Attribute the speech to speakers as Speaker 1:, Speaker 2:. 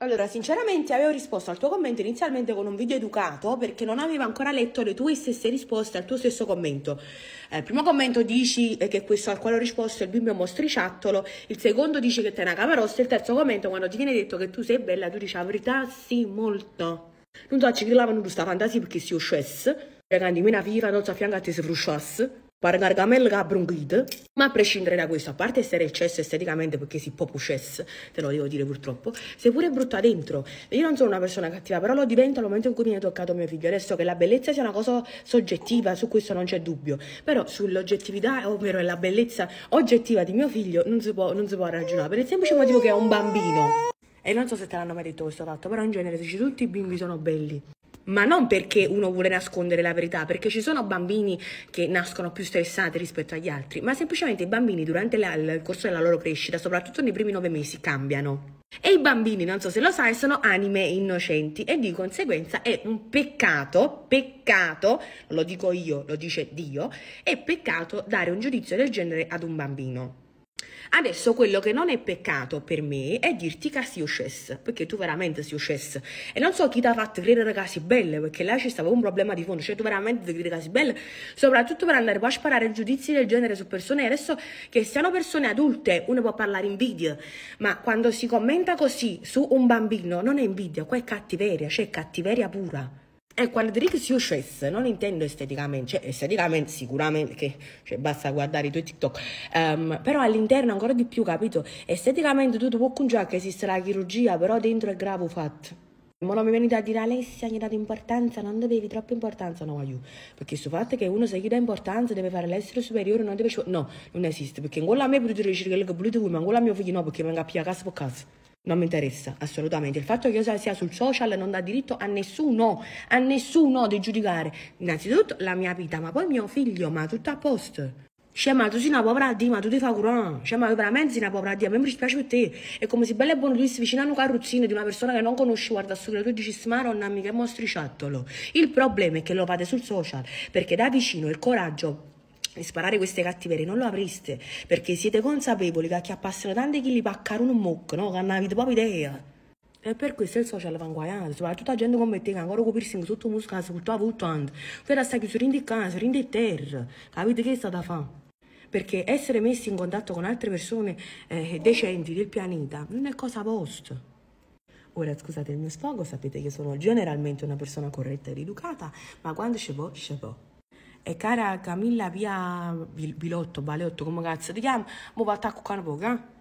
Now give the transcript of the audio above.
Speaker 1: Allora, sinceramente avevo risposto al tuo commento inizialmente con un video educato perché non avevo ancora letto le tue stesse risposte al tuo stesso commento. Eh, il primo commento dici eh, che questo al quale ho risposto è il bimbo è un mostriciattolo, il secondo dici che te ne una e il terzo commento quando ti viene detto che tu sei bella tu dici la verità sì molto. Non so, ci clavano questa fantasia perché si uscesse, ragazzi, meno viva, non so, a fianco a te se frusciasse. Gargamel ha bronchite, ma a prescindere da questo, a parte essere eccesso esteticamente perché si può pucesse, te lo devo dire purtroppo, sei pure brutta dentro. Io non sono una persona cattiva, però lo divento al momento in cui mi viene toccato mio figlio. Adesso che la bellezza sia una cosa soggettiva, su questo non c'è dubbio, però sull'oggettività, ovvero la bellezza oggettiva di mio figlio, non si può, non si può ragionare, per il semplice motivo che è un bambino. E non so se te l'hanno mai detto questo fatto, però in genere se tutti i bimbi sono belli, ma non perché uno vuole nascondere la verità, perché ci sono bambini che nascono più stressati rispetto agli altri, ma semplicemente i bambini durante la, il corso della loro crescita, soprattutto nei primi nove mesi, cambiano. E i bambini, non so se lo sai, sono anime innocenti e di conseguenza è un peccato, peccato, lo dico io, lo dice Dio, è peccato dare un giudizio del genere ad un bambino. Adesso quello che non è peccato per me è dirti che si uscesse, perché tu veramente si uscesse. E non so chi ti ha fatto credere che si belle, perché là ci stava un problema di fondo, cioè tu veramente ti credi che si belle, soprattutto per andare a sparare giudizi del genere su persone adesso che siano persone adulte, uno può parlare invidia, ma quando si commenta così su un bambino non è invidia, qua è cattiveria, cioè è cattiveria pura. E eh, quando ti dico io scesso, non intendo esteticamente, cioè esteticamente sicuramente, che cioè, basta guardare i tuoi TikTok, um, però all'interno ancora di più, capito? Esteticamente tu, tu puoi congiungere che esiste la chirurgia, però dentro è grave fatto. Ma non mi vieni da dire Alessia, gli hai dato importanza, non dovevi troppa importanza, no, aiuto. Perché sul fatto che uno se gli dà importanza deve fare l'essere superiore, non deve... No, non esiste, perché in quella a me potete riuscire che le volete voi, ma in quella a mio figlio no, perché venga a casa per casa. Non mi interessa assolutamente. Il fatto che io sia sul social non dà diritto a nessuno, a nessuno di giudicare innanzitutto la mia vita, ma poi mio figlio, ma tutto a posto. Cioè, ma tu sei una povera di, ma tu ti fai curare. Cioè, ma veramente sei una povera di, a me mi dispiace per te. È come se bella e buona tu stessi vicino a un carrozzino di una persona che non conosci, guarda su che tu dici, ma non mica mostriciattolo. Il problema è che lo fate sul social, perché da vicino il coraggio e sparare queste cattiverie non lo avreste perché siete consapevoli che a chi acchiappassero tanti chili per un mucco, no? Che non avete proprio idea. E per questo è il social va soprattutto la gente come te che ancora con piercing sotto muscolo, tutto la puttana, per stare chiuso in casa, in terra, capite che è stata fa? Perché essere messi in contatto con altre persone eh, decenti del pianeta non è cosa post. Ora scusate il mio sfogo, sapete che sono generalmente una persona corretta ed educata, ma quando ce vo, ce vo. E cara Camilla via Bilotto, Baleotto, come cazzo ti chiama, mo va a toccare poco, eh?